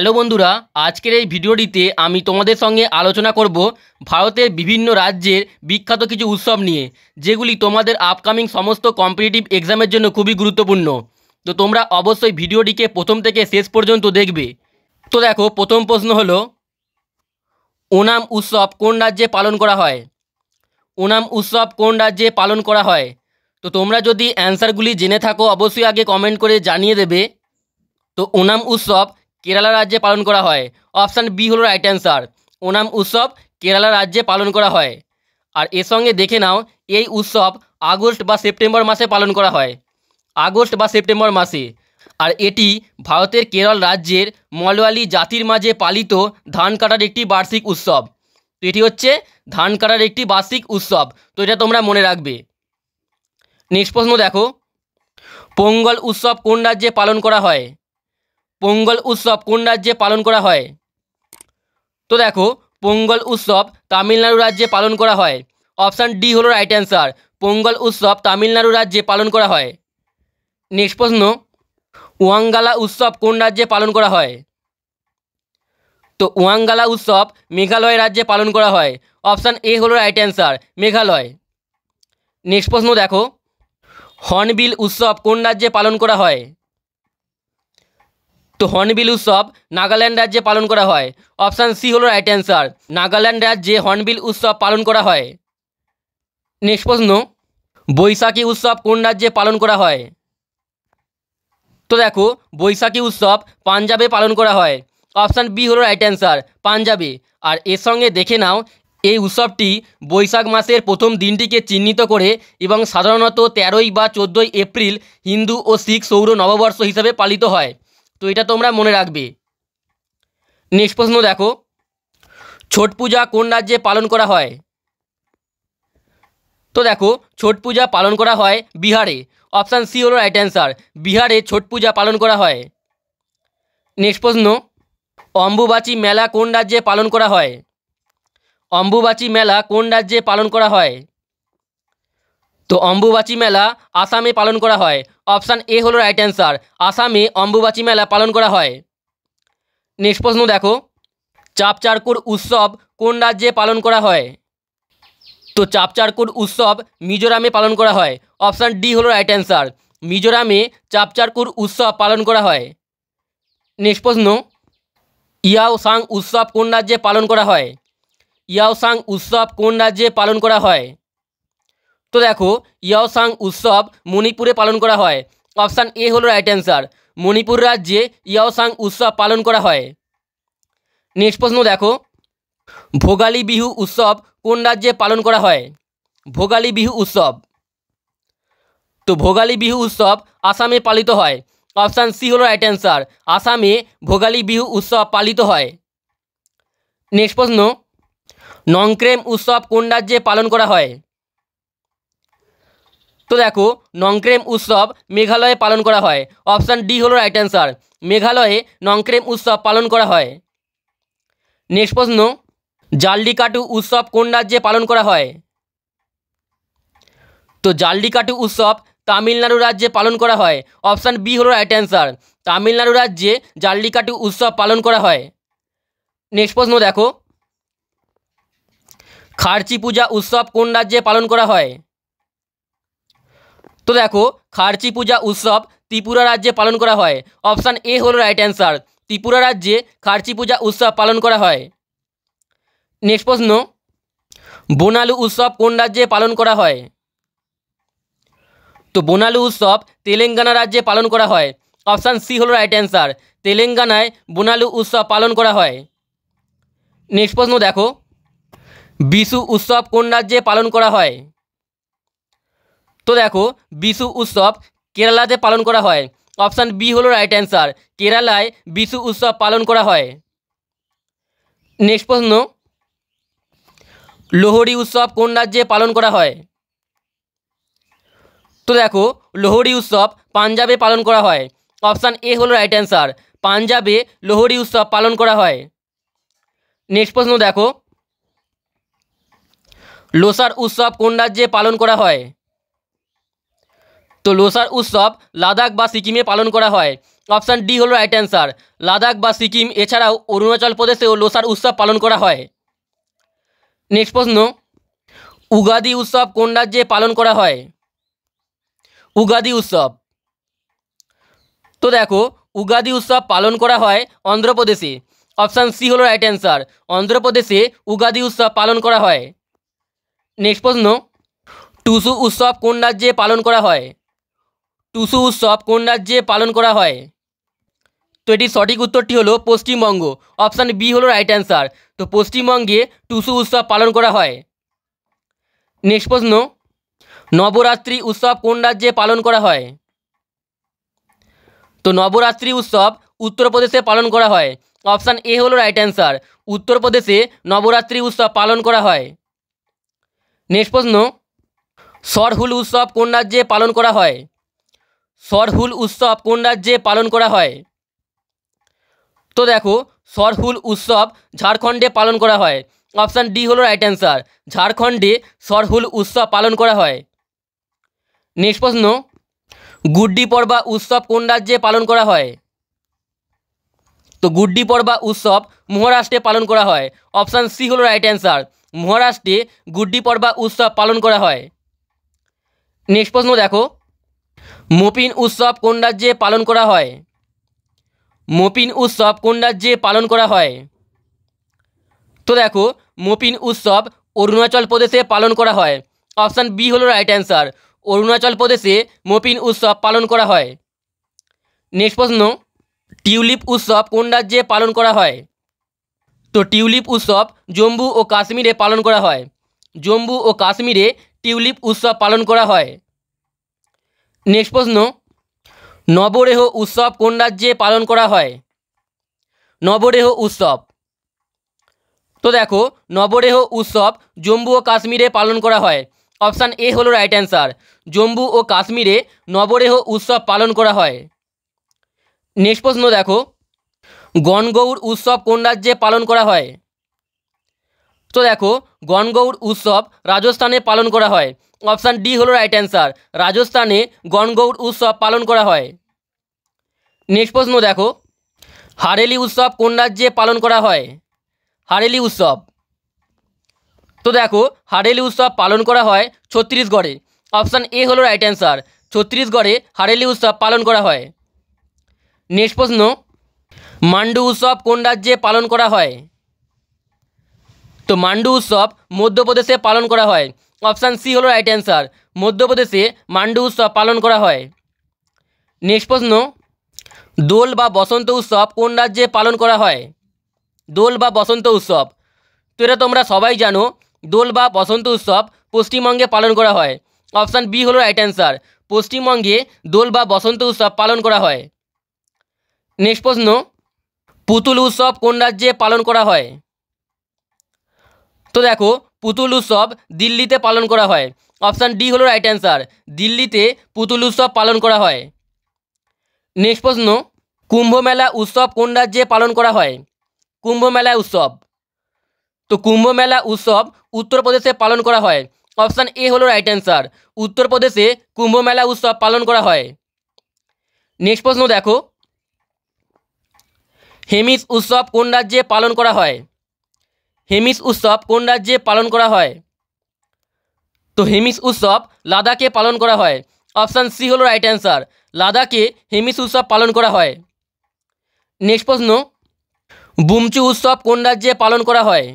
hello বন্ধুরা আজকের এই ভিডিওটিতে আমি তোমাদের সঙ্গে আলোচনা করব ভারতের বিভিন্ন রাজ্যের বিখ্যাত কিছু উৎসব নিয়ে যেগুলি তোমাদের আপকামিং সমস্ত কম্পিটিটিভ এক্সামের জন্য খুবই গুরুত্বপূর্ণ তো তোমরা অবশ্যই ভিডিওটিকে প্রথম থেকে শেষ পর্যন্ত দেখবে তো দেখো প্রথম প্রশ্ন হলো ওনাম উৎসব কোন রাজ্যে পালন করা হয় ওনাম উৎসব কোন রাজ্যে পালন করা হয় তো তোমরা যদি অ্যান্সারগুলি জেনে থাকো অবশ্যই আগে কমেন্ট করে জানিয়ে দেবে তো ওনাম উৎসব কেরালা রাজ্যে পালন করা হয় অপশান বি হলো রাইট অ্যান্সার ওনাম উৎসব কেরালা রাজ্যে পালন করা হয় আর এর সঙ্গে দেখে নাও এই উৎসব আগস্ট বা সেপ্টেম্বর মাসে পালন করা হয় আগস্ট বা সেপ্টেম্বর মাসে আর এটি ভারতের কেরল রাজ্যের মলওয়ালি জাতির মাঝে পালিত ধান কাটার একটি বার্ষিক উৎসব তো এটি হচ্ছে ধান কাটার একটি বার্ষিক উৎসব তো এটা তোমরা মনে রাখবে নেক্সট প্রশ্ন দেখো পোঙ্গল উৎসব কোন রাজ্যে পালন করা হয় পোঙ্গল উৎসব কোন রাজ্যে পালন করা হয় তো দেখো পোঙ্গল উৎসব তামিলনাড়ু রাজ্যে পালন করা হয় অপশান ডি হলো রাইট অ্যান্সার পোঙ্গল উৎসব তামিলনাড়ু রাজ্যে পালন করা হয় নেক্সট প্রশ্ন ওয়াঙ্গালা উৎসব কোন রাজ্যে পালন করা হয় তো ওয়াঙ্গালা উৎসব মেঘালয় রাজ্যে পালন করা হয় অপশান এ হলো রাইট অ্যান্সার মেঘালয় নেক্সট প্রশ্ন দেখো হর্নবিল উৎসব কোন রাজ্যে পালন করা হয় তো হর্নবিল উৎসব নাগাল্যান্ড রাজ্যে পালন করা হয় অপশান সি হলো রাইট অ্যান্সার নাগাল্যান্ড রাজ্যে হর্নবিল উৎসব পালন করা হয় নেক্সট প্রশ্ন বৈশাখী উৎসব কোন রাজ্যে পালন করা হয় তো দেখো বৈশাখী উৎসব পাঞ্জাবে পালন করা হয় অপশান বি হলো রাইট অ্যান্সার পাঞ্জাবে আর এর সঙ্গে দেখে নাও এই উৎসবটি বৈশাখ মাসের প্রথম দিনটিকে চিহ্নিত করে এবং সাধারণত তেরোই বা চোদ্দোই এপ্রিল হিন্দু ও শিখ সৌর নববর্ষ হিসাবে পালিত হয় তো এটা তোমরা মনে রাখবে নেক্সট প্রশ্ন দেখো ছট পূজা কোন রাজ্যে পালন করা হয় তো দেখো ছট পূজা পালন করা হয় বিহারে অপশান সি হলো রাইট অ্যান্সার বিহারে ছট পূজা পালন করা হয় নেক্সট প্রশ্ন অম্বুবাচী মেলা কোন রাজ্যে পালন করা হয় অম্বুবাচী মেলা কোন রাজ্যে পালন করা হয় তো অম্বুবাচী মেলা আসামে পালন করা হয় অপশান এ হলো রাইট অ্যান্সার আসামে অম্বুবাচী মেলা পালন করা হয় নেক্সট প্রশ্ন দেখো চাপচারকুর উৎসব কোন রাজ্যে পালন করা হয় তো চাপচারকুর উৎসব মিজোরামে পালন করা হয় অপশান ডি হলো রাইট অ্যান্সার মিজোরামে চাপচারকুর উৎসব পালন করা হয় নেক্সট প্রশ্ন ইয়াওসাং উৎসব কোন রাজ্যে পালন করা হয় ইয়াওসাং উৎসব কোন রাজ্যে পালন করা হয় তো দেখো ইয়াওসাং উৎসব মণিপুরে পালন করা হয় অপশান এ হলো রাইট অ্যান্সার মণিপুর রাজ্যে ইয়াওসাং উৎসব পালন করা হয় নেক্সট প্রশ্ন দেখো ভোগালী বিহু উৎসব কোন রাজ্যে পালন করা হয় ভোগালী বিহু উৎসব তো ভোগালী বিহু উৎসব আসামে পালিত হয় অপশান সি হলো রাইট অ্যান্সার আসামে ভোগালী বিহু উৎসব পালিত হয় নেক্সট প্রশ্ন নংক্রেম উৎসব কোন রাজ্যে পালন করা হয় তো দেখো নংক্রেম উৎসব মেঘালয়ে পালন করা হয় অপশান ডি হলো রাইট অ্যান্সার মেঘালয়ে নংক্রেম উৎসব পালন করা হয় নেক্সট প্রশ্ন জাল্ডিকাটু উৎসব কোন রাজ্যে পালন করা হয় তো জালডিকাটু উৎসব তামিলনাড়ু রাজ্যে পালন করা হয় অপশান বি হলো রাইট অ্যান্সার তামিলনাড়ু রাজ্যে জাল্লিকাটু উৎসব পালন করা হয় নেক্সট প্রশ্ন দেখো খার্চি পূজা উৎসব কোন রাজ্যে পালন করা হয় তো দেখো খার্চি পূজা উৎসব ত্রিপুরা রাজ্যে পালন করা হয় অপশান এ হলো রাইট অ্যান্সার ত্রিপুরা রাজ্যে খার্চি পূজা উৎসব পালন করা হয় নেক্সট প্রশ্ন বোনালু উৎসব কোন রাজ্যে পালন করা হয় তো বোনালু উৎসব তেলেঙ্গানা রাজ্যে পালন করা হয় অপশান সি হলো রাইট অ্যান্সার তেলেঙ্গানায় বোনালু উৎসব পালন করা হয় নেক্সট প্রশ্ন দেখো বিশু উৎসব কোন রাজ্যে পালন করা হয় তো দেখো বিশু উৎসব কেরালাতে পালন করা হয় অপশান বি হলো রাইট অ্যান্সার কেরালায় বিশু উৎসব পালন করা হয় নেক্সট প্রশ্ন লোহরি উৎসব কোন রাজ্যে পালন করা হয় তো দেখো লোহরি উৎসব পাঞ্জাবে পালন করা হয় অপশান এ হলো রাইট অ্যান্সার পাঞ্জাবে লোহরি উৎসব পালন করা হয় নেক্সট প্রশ্ন দেখো লোসার উৎসব কোন রাজ্যে পালন করা হয় তো লোসার উৎসব লাদাখ বা সিকিমে পালন করা হয় অপশান ডি হলো রাইট অ্যান্সার লাদাখ বা সিকিম এছাড়াও অরুণাচল প্রদেশেও লোসার উৎসব পালন করা হয় নেক্সট প্রশ্ন উগাদি উৎসব কোন রাজ্যে পালন করা হয় উগাদি উৎসব তো দেখো উগাদি উৎসব পালন করা হয় অন্ধ্রপ্রদেশে অপশান সি হলো রাইট অ্যান্সার অন্ধ্রপ্রদেশে উগাদি উৎসব পালন করা হয় নেক্সট প্রশ্ন টুসু উৎসব কোন রাজ্যে পালন করা হয় টুসু উৎসব কোন রাজ্যে পালন করা হয় তো এটির সঠিক উত্তরটি হলো পশ্চিমবঙ্গ অপশান বি হলো রাইট অ্যান্সার তো পশ্চিমবঙ্গে টুসু উৎসব পালন করা হয় নেক্সট প্রশ্ন নবরাত্রি উৎসব কোন রাজ্যে পালন করা হয় তো নবরাত্রি উৎসব উত্তরপ্রদেশে পালন করা হয় অপশান এ হলো রাইট অ্যান্সার উত্তরপ্রদেশে নবরাত্রি উৎসব পালন করা হয় নেক্সট প্রশ্ন সরহুল উৎসব কোন রাজ্যে পালন করা হয় সরহুল উৎসব কোন রাজ্যে পালন করা হয় তো দেখো সরহুল উৎসব ঝাড়খণ্ডে পালন করা হয় অপশান ডি হলো রাইট অ্যান্সার ঝাড়খণ্ডে সরহুল উৎসব পালন করা হয় নেক্সট প্রশ্ন গুড্ডি পর্বা উৎসব কোন রাজ্যে পালন করা হয় তো গুড্ডি পর্বা উৎসব মহারাষ্ট্রে পালন করা হয় অপশান সি হলো রাইট অ্যান্সার মহারাষ্ট্রে গুড্ডি পর্বা উৎসব পালন করা হয় নেক্সট প্রশ্ন দেখো মপিন উৎসব কোন রাজ্যে পালন করা হয় মপিন উৎসব কোন রাজ্যে পালন করা হয় তো দেখো মপিন উৎসব অরুণাচল প্রদেশে পালন করা হয় অপশান বি হলো রাইট অ্যান্সার অরুণাচল প্রদেশে মপিন উৎসব পালন করা হয় নেক্সট প্রশ্ন টিউলিপ উৎসব কোন রাজ্যে পালন করা হয় তো টিউলিপ উৎসব জম্মু ও কাশ্মীরে পালন করা হয় জম্মু ও কাশ্মীরে টিউলিপ উৎসব পালন করা হয় নেক্সট প্রশ্ন নবরেহ উৎসব কোন রাজ্যে পালন করা হয় নবরেহ উৎসব তো দেখো নবরেহ উৎসব জম্মু ও কাশ্মীরে পালন করা হয় অপশান এ হলো রাইট অ্যান্সার জম্মু ও কাশ্মীরে নবরেহ উৎসব পালন করা হয় নেক্সট প্রশ্ন দেখো গণগৌর উৎসব কোন রাজ্যে পালন করা হয় তো দেখো গণগৌর উৎসব রাজস্থানে পালন করা হয় অপশান ডি হলো রাইট অ্যান্সার রাজস্থানে গণগৌর উৎসব পালন করা হয় নেক্সট প্রশ্ন দেখো হারেলি উৎসব কোন রাজ্যে পালন করা হয় হারেলি উৎসব তো দেখো হারেলি উৎসব পালন করা হয় ছত্তিশগড়ে অপশান এ হলো রাইট অ্যান্সার ছত্তিশগড়ে হারেলি উৎসব পালন করা হয় নেক্সট প্রশ্ন মান্ডু উৎসব কোন রাজ্যে পালন করা হয় তো মান্ডু উৎসব মধ্যপ্রদেশে পালন করা হয় অপশান সি হলো রাইট অ্যান্সার মধ্যপ্রদেশে মান্ডু উৎসব পালন করা হয় নেক্সট প্রশ্ন দোল বা বসন্ত উৎসব কোন রাজ্যে পালন করা হয় দোল বা বসন্ত উৎসব তো এটা তোমরা সবাই জানো দোল বা বসন্ত উৎসব পশ্চিমবঙ্গে পালন করা হয় অপশান বি হলো রাইট অ্যান্সার পশ্চিমবঙ্গে দোল বা বসন্ত উৎসব পালন করা হয় নেক্সট প্রশ্ন পুতুল উৎসব কোন রাজ্যে পালন করা হয় তো দেখো পুতুল উৎসব দিল্লিতে পালন করা হয় অপশান ডি হলো রাইট অ্যান্সার দিল্লিতে পুতুল উৎসব পালন করা হয় নেক্সট প্রশ্ন কুম্ভ মেলা উৎসব কোন রাজ্যে পালন করা হয় কুম্ভ মেলা উৎসব তো কুম্ভ মেলা উৎসব উত্তরপ্রদেশে পালন করা হয় অপশান এ হলো রাইট অ্যান্সার উত্তরপ্রদেশে কুম্ভ মেলা উৎসব পালন করা হয় নেক্সট প্রশ্ন দেখো হেমিস উৎসব কোন রাজ্যে পালন করা হয় হেমিস উৎসব কোন রাজ্যে পালন করা হয় তো হেমিস উৎসব লাদাখে পালন করা হয় অপশান সি হলো রাইট অ্যান্সার লাদাখে হেমিস উৎসব পালন করা হয় নেক্সট প্রশ্ন বুমচু উৎসব কোন রাজ্যে পালন করা হয়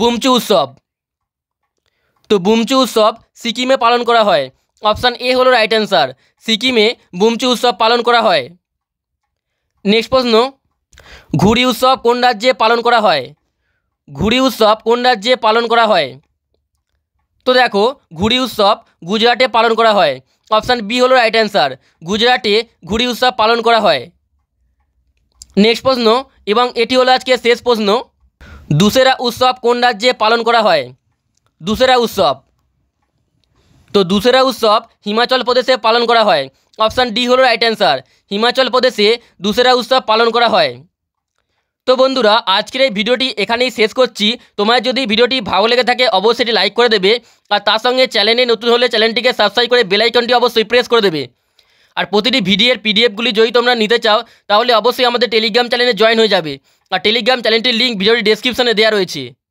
বুমচু উৎসব তো বুমচু উৎসব সিকিমে পালন করা হয় অপশান এ হলো রাইট অ্যান্সার সিকিমে বুমচু উৎসব পালন করা হয় নেক্সট প্রশ্ন ঘুড়ি উৎসব কোন রাজ্যে পালন করা হয় ঘুড়ি উৎসব কোন রাজ্যে পালন করা হয় তো দেখো ঘুড়ি উৎসব গুজরাটে পালন করা হয় অপশান বি হলো রাইট অ্যান্সার গুজরাটে ঘুড়ি উৎসব পালন করা হয় নেক্সট প্রশ্ন এবং এটি হলো আজকে শেষ প্রশ্ন দুসেরা উৎসব কোন রাজ্যে পালন করা হয় দুসেরা উৎসব তো দুসেরা উৎসব হিমাচল প্রদেশে পালন করা হয় অপশান ডি হলো রাইট অ্যান্সার হিমাচল প্রদেশে দুসেরা উৎসব পালন করা হয় তো বন্ধুরা আজকের এই ভিডিওটি এখানেই শেষ করছি তোমার যদি ভিডিওটি ভালো লেগে থাকে অবশ্যই এটি লাইক করে দেবে আর তার সঙ্গে চ্যানেলে নতুন হলে চ্যানেলটিকে সাবস্ক্রাইব করে বেলাইকনটি অবশ্যই প্রেস করে দেবে আর প্রতিটি ভিডিওর পিডিএফগুলি যদি তোমরা নিতে চাও তাহলে অবশ্যই আমাদের টেলিগ্রাম চ্যানেলে জয়েন হয়ে যাবে আর টেলিগ্রাম চ্যানেলটির লিঙ্ক ভিডিওটি ডেসক্রিপশনে দেওয়া রয়েছে